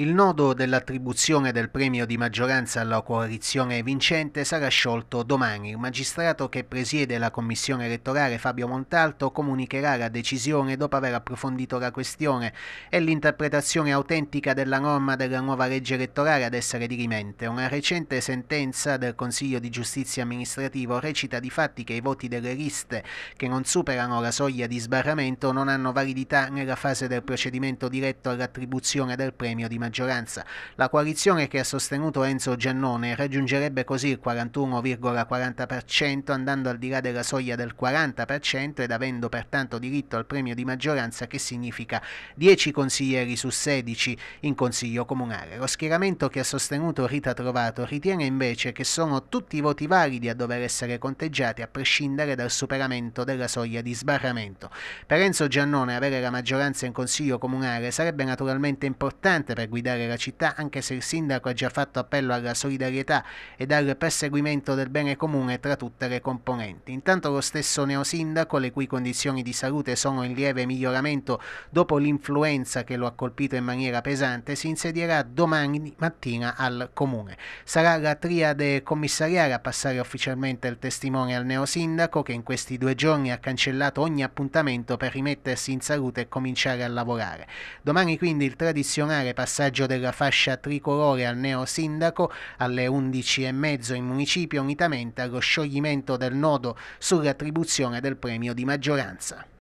Il nodo dell'attribuzione del premio di maggioranza alla coalizione vincente sarà sciolto domani. Il magistrato che presiede la commissione elettorale Fabio Montalto comunicherà la decisione dopo aver approfondito la questione È l'interpretazione autentica della norma della nuova legge elettorale ad essere dirimente. Una recente sentenza del Consiglio di Giustizia amministrativo recita di fatti che i voti delle liste che non superano la soglia di sbarramento non hanno validità nella fase del procedimento diretto all'attribuzione del premio di maggioranza maggioranza. La coalizione che ha sostenuto Enzo Giannone raggiungerebbe così il 41,40% andando al di là della soglia del 40% ed avendo pertanto diritto al premio di maggioranza che significa 10 consiglieri su 16 in consiglio comunale. Lo schieramento che ha sostenuto Rita Trovato ritiene invece che sono tutti i voti validi a dover essere conteggiati a prescindere dal superamento della soglia di sbarramento. Per Enzo Giannone avere la maggioranza in consiglio comunale sarebbe naturalmente importante per guidare guidare la città anche se il sindaco ha già fatto appello alla solidarietà ed al perseguimento del bene comune tra tutte le componenti. Intanto lo stesso neosindaco, le cui condizioni di salute sono in lieve miglioramento dopo l'influenza che lo ha colpito in maniera pesante, si insedierà domani mattina al comune. Sarà la triade commissariale a passare ufficialmente il testimone al neosindaco che in questi due giorni ha cancellato ogni appuntamento per rimettersi in salute e cominciare a lavorare. Domani quindi il tradizionale passaggio passaggio della fascia tricolore al neo sindaco alle 11.30 in municipio unitamente allo scioglimento del nodo sull'attribuzione del premio di maggioranza.